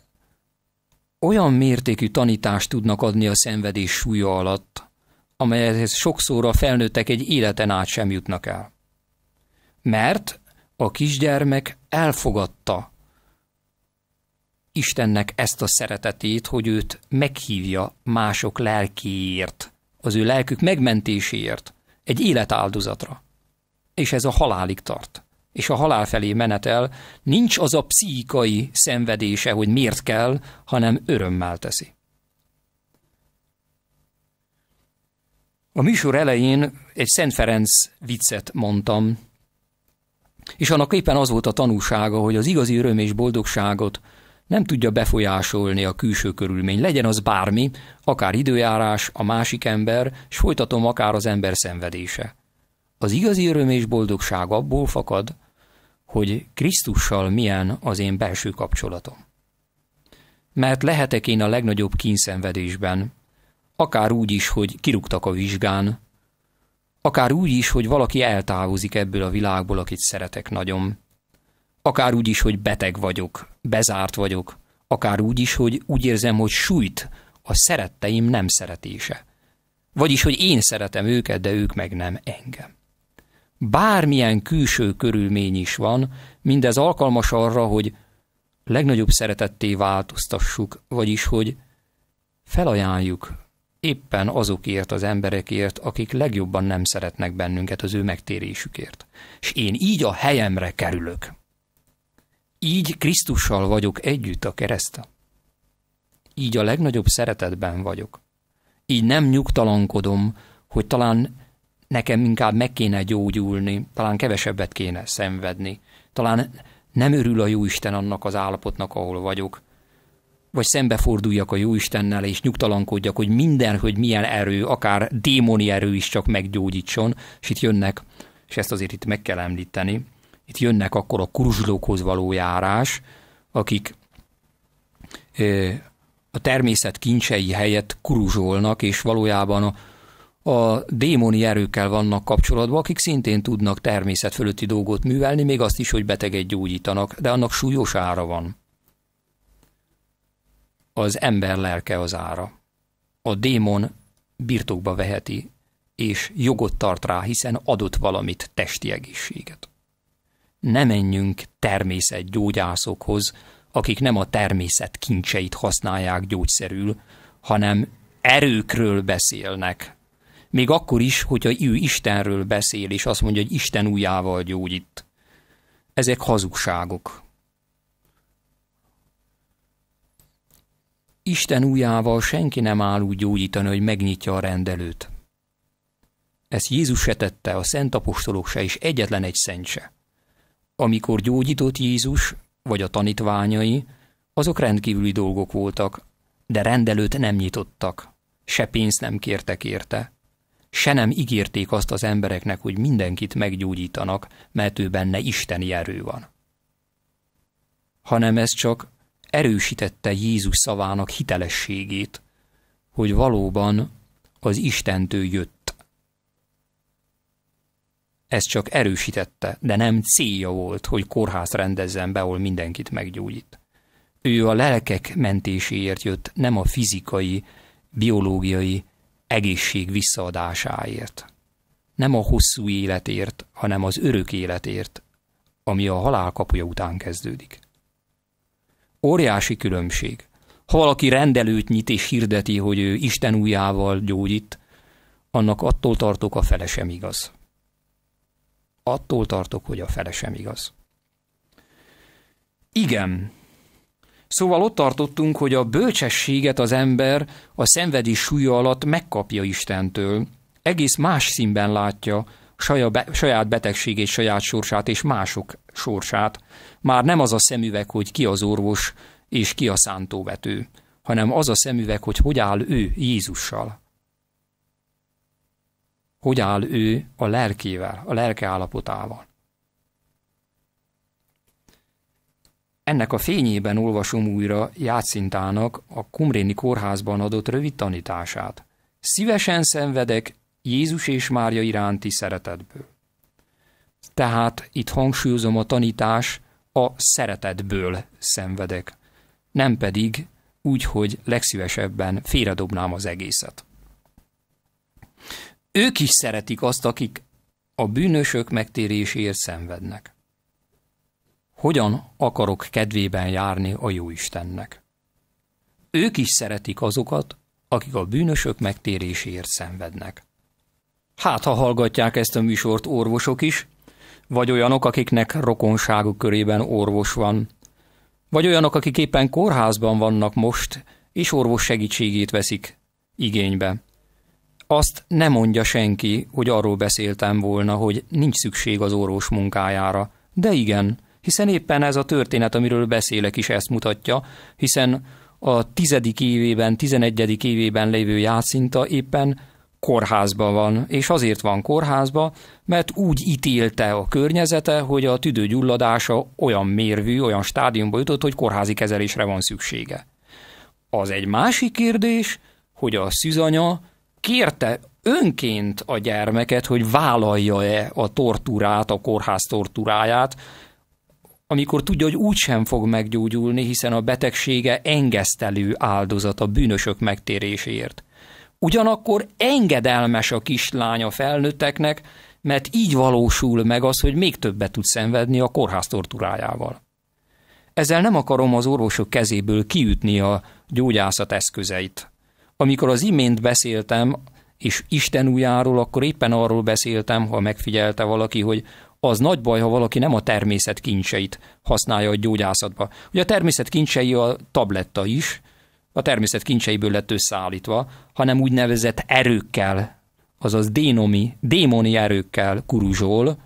olyan mértékű tanítást tudnak adni a szenvedés súlya alatt, amelyhez sokszor a felnőttek egy életen át sem jutnak el. Mert a kisgyermek elfogadta Istennek ezt a szeretetét, hogy őt meghívja mások lelkiért, az ő lelkük megmentéséért, egy életáldozatra. És ez a halálig tart és a halál felé menetel, nincs az a pszichikai szenvedése, hogy miért kell, hanem örömmel teszi. A műsor elején egy Szent Ferenc viccet mondtam, és annak éppen az volt a tanúsága, hogy az igazi öröm és boldogságot nem tudja befolyásolni a külső körülmény, legyen az bármi, akár időjárás, a másik ember, s folytatom akár az ember szenvedése. Az igazi öröm és boldogság abból fakad, hogy Krisztussal milyen az én belső kapcsolatom. Mert lehetek én a legnagyobb kínszenvedésben, akár úgy is, hogy kirúgtak a vizsgán, akár úgy is, hogy valaki eltávozik ebből a világból, akit szeretek nagyon, akár úgy is, hogy beteg vagyok, bezárt vagyok, akár úgy is, hogy úgy érzem, hogy sújt a szeretteim nem szeretése. Vagyis, hogy én szeretem őket, de ők meg nem engem bármilyen külső körülmény is van, mindez alkalmas arra, hogy legnagyobb szeretetté változtassuk, vagyis hogy felajánljuk éppen azokért az emberekért, akik legjobban nem szeretnek bennünket az ő megtérésükért. És én így a helyemre kerülök. Így Krisztussal vagyok együtt a kereszt. Így a legnagyobb szeretetben vagyok. Így nem nyugtalankodom, hogy talán nekem inkább meg kéne gyógyulni, talán kevesebbet kéne szenvedni, talán nem örül a Jóisten annak az állapotnak, ahol vagyok, vagy szembeforduljak a Jóistennel, és nyugtalankodjak, hogy minden, hogy milyen erő, akár démoni erő is csak meggyógyítson, és itt jönnek, és ezt azért itt meg kell említeni, itt jönnek akkor a kuruzslókhoz való járás, akik a természet kincsei helyett kuruzsolnak, és valójában a, a démoni erőkkel vannak kapcsolatban, akik szintén tudnak természet fölötti dolgot művelni, még azt is, hogy beteget gyógyítanak, de annak súlyos ára van. Az ember lelke az ára. A démon birtokba veheti, és jogot tart rá, hiszen adott valamit, testi egészséget. Ne menjünk természetgyógyászokhoz, akik nem a természet kincseit használják gyógyszerül, hanem erőkről beszélnek, még akkor is, hogyha ő Istenről beszél, és azt mondja, hogy Isten újjával gyógyít. Ezek hazugságok. Isten újjával senki nem áll úgy gyógyítani, hogy megnyitja a rendelőt. Ezt Jézus se tette, a szent apostolok se, és egyetlen egy szent se. Amikor gyógyított Jézus, vagy a tanítványai, azok rendkívüli dolgok voltak, de rendelőt nem nyitottak, se pénzt nem kértek érte, se nem ígérték azt az embereknek, hogy mindenkit meggyógyítanak, mert ő benne isteni erő van. Hanem ez csak erősítette Jézus szavának hitelességét, hogy valóban az Istentől jött. Ez csak erősítette, de nem célja volt, hogy kórház rendezzen be, ahol mindenkit meggyógyít. Ő a lelkek mentéséért jött, nem a fizikai, biológiai egészség visszaadásáért. Nem a hosszú életért, hanem az örök életért, ami a halál kapuja után kezdődik. Óriási különbség. Ha valaki rendelőt nyit és hirdeti, hogy ő Isten újjával gyógyít, annak attól tartok a fele sem igaz. Attól tartok, hogy a fele sem igaz. Igen, Szóval ott tartottunk, hogy a bölcsességet az ember a szenvedés súlya alatt megkapja Istentől. Egész más színben látja saját betegségét, saját sorsát és mások sorsát. Már nem az a szemüveg, hogy ki az orvos és ki a szántóvető, hanem az a szemüveg, hogy hogy áll ő Jézussal. Hogy áll ő a lelkével, a lelke állapotával. Ennek a fényében olvasom újra Játszintának a Kumréni kórházban adott rövid tanítását. Szívesen szenvedek Jézus és Mária iránti szeretetből. Tehát itt hangsúlyozom a tanítás a szeretetből szenvedek, nem pedig úgy, hogy legszívesebben félredobnám az egészet. Ők is szeretik azt, akik a bűnösök megtéréséért szenvednek hogyan akarok kedvében járni a jó istennek? Ők is szeretik azokat, akik a bűnösök megtéréséért szenvednek. Hát, ha hallgatják ezt a műsort orvosok is, vagy olyanok, akiknek rokonságuk körében orvos van, vagy olyanok, akik éppen kórházban vannak most, és orvos segítségét veszik igénybe. Azt ne mondja senki, hogy arról beszéltem volna, hogy nincs szükség az orvos munkájára, de igen, hiszen éppen ez a történet, amiről beszélek is ezt mutatja, hiszen a tizedik évében, tizenegyedik évében lévő játszinta éppen kórházban van, és azért van kórházba, mert úgy ítélte a környezete, hogy a tüdőgyulladása olyan mérvű, olyan stádiumba jutott, hogy kórházi kezelésre van szüksége. Az egy másik kérdés, hogy a szüzanya kérte önként a gyermeket, hogy vállalja-e a tortúrát, a kórház tortúráját amikor tudja, hogy úgysem fog meggyógyulni, hiszen a betegsége engesztelő áldozat a bűnösök megtéréséért. Ugyanakkor engedelmes a kislány a felnőtteknek, mert így valósul meg az, hogy még többet tud szenvedni a kórház torturájával. Ezzel nem akarom az orvosok kezéből kiütni a gyógyászat eszközeit. Amikor az imént beszéltem, és Isten újjáról, akkor éppen arról beszéltem, ha megfigyelte valaki, hogy az nagy baj, ha valaki nem a természet kincseit használja a gyógyászatba. Ugye a természet kincsei a tabletta is, a természet kincseiből lett összeállítva, hanem úgynevezett erőkkel, azaz dénomi, démoni erőkkel kuruzsol.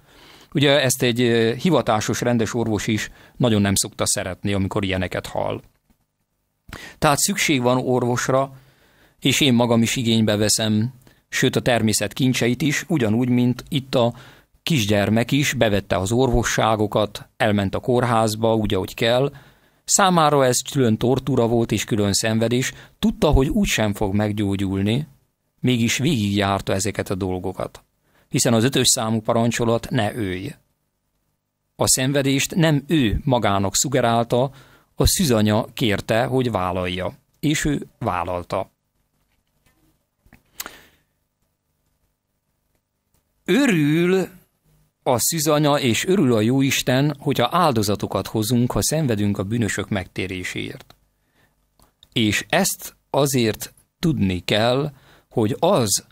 Ugye ezt egy hivatásos rendes orvos is nagyon nem szokta szeretni, amikor ilyeneket hall. Tehát szükség van orvosra, és én magam is igénybe veszem, sőt a természet kincseit is, ugyanúgy, mint itt a kisgyermek is bevette az orvosságokat, elment a kórházba, úgy, ahogy kell. Számára ez külön tortúra volt és külön szenvedés, tudta, hogy úgysem fog meggyógyulni, mégis végigjárta ezeket a dolgokat. Hiszen az ötös számú parancsolat ne őj. A szenvedést nem ő magának szugerálta, a szüzanya kérte, hogy vállalja, és ő vállalta. Örül a szüzanya és örül a Jóisten, hogyha áldozatokat hozunk, ha szenvedünk a bűnösök megtéréséért. És ezt azért tudni kell, hogy az,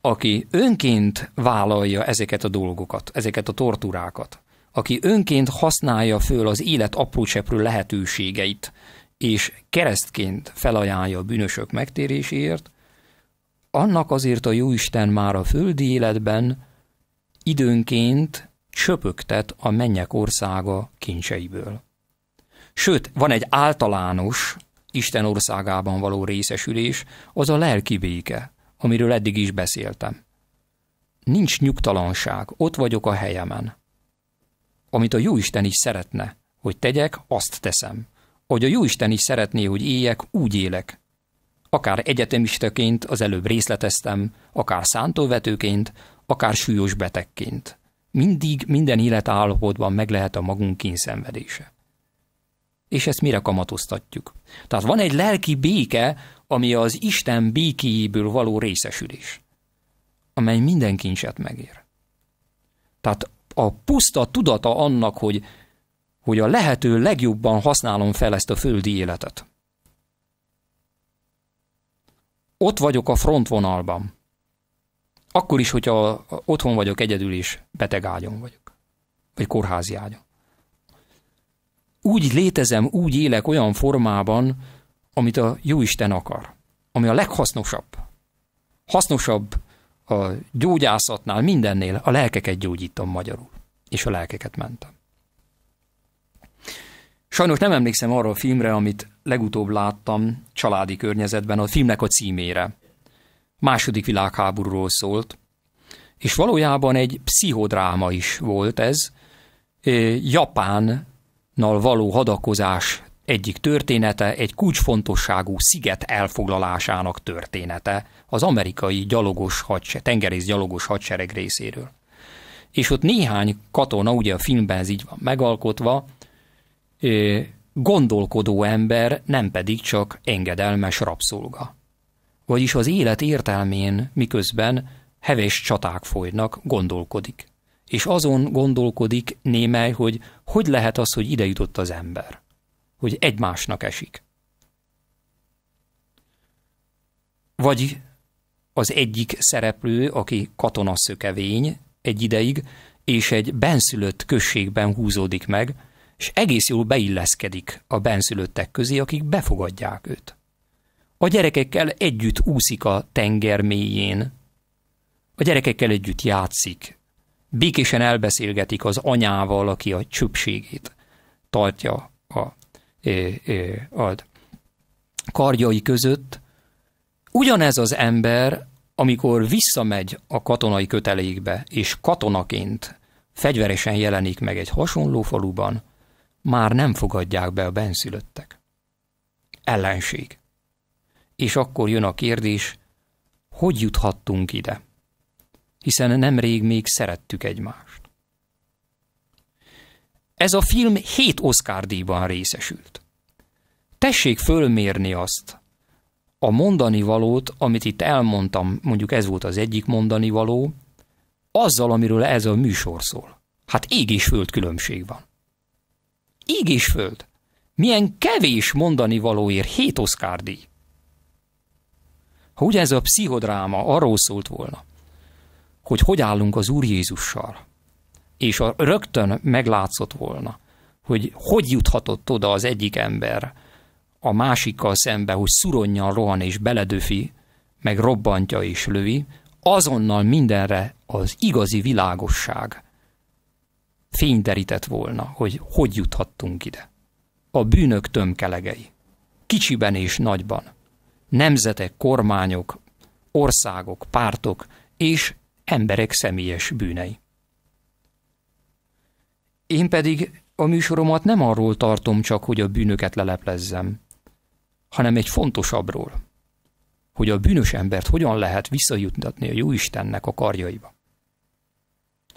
aki önként vállalja ezeket a dolgokat, ezeket a torturákat, aki önként használja föl az élet aprócseprő lehetőségeit, és keresztként felajánlja a bűnösök megtéréséért, annak azért a Jóisten már a földi életben időnként söpögtet a mennyek országa kincseiből. Sőt, van egy általános Isten országában való részesülés, az a lelki béke, amiről eddig is beszéltem. Nincs nyugtalanság, ott vagyok a helyemen. Amit a Jóisten is szeretne, hogy tegyek, azt teszem. Hogy a Jóisten is szeretné, hogy éljek, úgy élek. Akár egyetemistaként, az előbb részleteztem, akár szántóvetőként, akár súlyos betegként. Mindig, minden életállapotban meg lehet a magunk kínszenvedése. És ezt mire kamatoztatjuk? Tehát van egy lelki béke, ami az Isten békéjéből való részesülés, amely minden kincset megér. Tehát a puszta tudata annak, hogy, hogy a lehető legjobban használom fel ezt a földi életet. Ott vagyok a frontvonalban. Akkor is, hogyha otthon vagyok egyedül is, beteg ágyon vagyok. Vagy kórházi ágyon. Úgy létezem, úgy élek olyan formában, amit a Jóisten akar. Ami a leghasznosabb. Hasznosabb a gyógyászatnál, mindennél. A lelkeket gyógyítom magyarul. És a lelkeket mentem. Sajnos nem emlékszem arra a filmre, amit legutóbb láttam családi környezetben, a filmnek a címére második világháborúról szólt, és valójában egy pszichodráma is volt ez, Japánnal való hadakozás egyik története, egy kulcsfontosságú sziget elfoglalásának története az amerikai gyalogos hadsereg, tengerész gyalogos hadsereg részéről. És ott néhány katona, ugye a filmben ez így van megalkotva, gondolkodó ember, nem pedig csak engedelmes rabszolga vagyis az élet értelmén miközben heves csaták folynak, gondolkodik. És azon gondolkodik némely, hogy hogy lehet az, hogy ide jutott az ember, hogy egymásnak esik. Vagy az egyik szereplő, aki katonaszökevény egy ideig, és egy benszülött községben húzódik meg, és egész jól beilleszkedik a benszülöttek közé, akik befogadják őt a gyerekekkel együtt úszik a tenger mélyén, a gyerekekkel együtt játszik, békésen elbeszélgetik az anyával, aki a csöpségét tartja a, e, e, a karjai között. Ugyanez az ember, amikor visszamegy a katonai kötelékbe, és katonaként fegyveresen jelenik meg egy hasonló faluban, már nem fogadják be a benszülöttek. Ellenség. És akkor jön a kérdés, hogy juthattunk ide? Hiszen nemrég még szerettük egymást. Ez a film hét Oscar díjban részesült. Tessék fölmérni azt, a mondani valót, amit itt elmondtam, mondjuk ez volt az egyik mondani való, azzal, amiről ez a műsor szól. Hát ég és föld különbség van. Ég és föld. Milyen kevés mondani valóért hét Oscar díj. Ha ugye ez a pszichodráma arról szólt volna, hogy hogy állunk az Úr Jézussal, és a rögtön meglátszott volna, hogy hogy juthatott oda az egyik ember a másikkal szembe, hogy szuronyan rohan és beledöfi, meg robbantja és lövi, azonnal mindenre az igazi világosság fényderített volna, hogy hogy juthattunk ide. A bűnök tömkelegei, kicsiben és nagyban – nemzetek, kormányok, országok, pártok és emberek személyes bűnei. Én pedig a műsoromat nem arról tartom csak, hogy a bűnöket leleplezzem, hanem egy fontosabbról, hogy a bűnös embert hogyan lehet visszajuttatni a Jóistennek a karjaiba.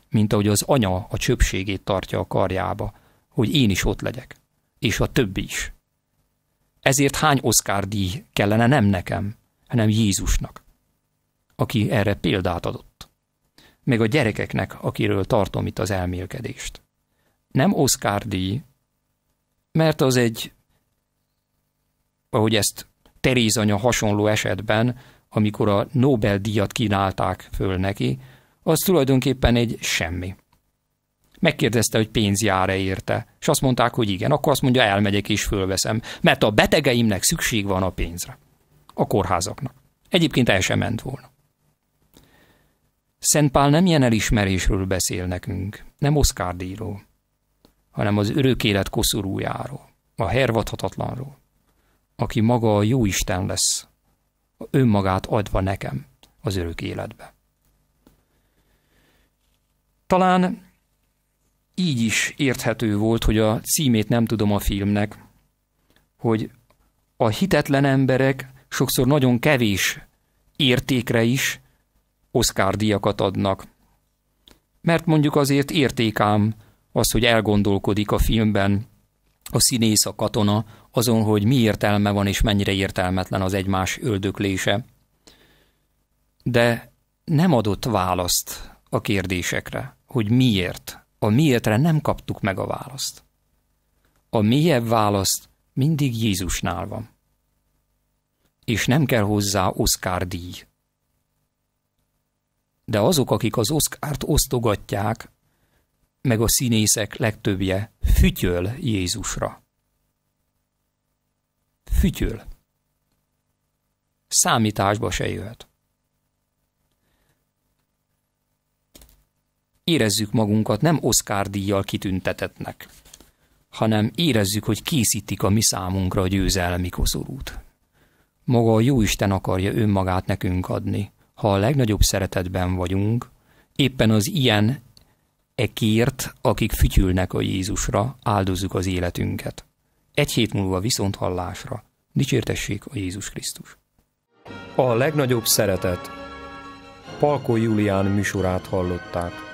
Mint ahogy az anya a csöpségét tartja a karjába, hogy én is ott legyek, és a többi is ezért hány Oscar díj kellene nem nekem, hanem Jézusnak, aki erre példát adott. Meg a gyerekeknek, akiről tartom itt az elmélkedést. Nem Oscar díj, mert az egy, ahogy ezt Teréz anya hasonló esetben, amikor a Nobel-díjat kínálták föl neki, az tulajdonképpen egy semmi. Megkérdezte, hogy pénz jár-e érte, és azt mondták, hogy igen. Akkor azt mondja, elmegyek és fölveszem, mert a betegeimnek szükség van a pénzre. A kórházaknak. Egyébként el sem ment volna. Szentpál nem ilyen elismerésről beszél nekünk, nem Oscar díjról, hanem az örök élet koszorújáról, a hervadhatatlanról, aki maga a jó Isten lesz, önmagát adva nekem az örök életbe. Talán így is érthető volt, hogy a címét nem tudom a filmnek, hogy a hitetlen emberek sokszor nagyon kevés értékre is Oscar-díjakat adnak. Mert mondjuk azért értékám az, hogy elgondolkodik a filmben a színész, a katona azon, hogy mi értelme van és mennyire értelmetlen az egymás öldöklése. De nem adott választ a kérdésekre, hogy miért a miértre nem kaptuk meg a választ. A mélyebb választ mindig Jézusnál van. És nem kell hozzá Oscar díj. De azok, akik az Oszkárt osztogatják, meg a színészek legtöbbje fütyöl Jézusra. Fütyöl. Számításba se jöhet. érezzük magunkat nem Oscar díjjal kitüntetetnek, hanem érezzük, hogy készítik a mi számunkra a győzelmi koszorút. Maga a Jóisten akarja önmagát nekünk adni, ha a legnagyobb szeretetben vagyunk, éppen az ilyen ekért, akik fütyülnek a Jézusra, áldozzuk az életünket. Egy hét múlva viszont hallásra. Dicsértessék a Jézus Krisztus. A legnagyobb szeretet. Palko Julián műsorát hallották.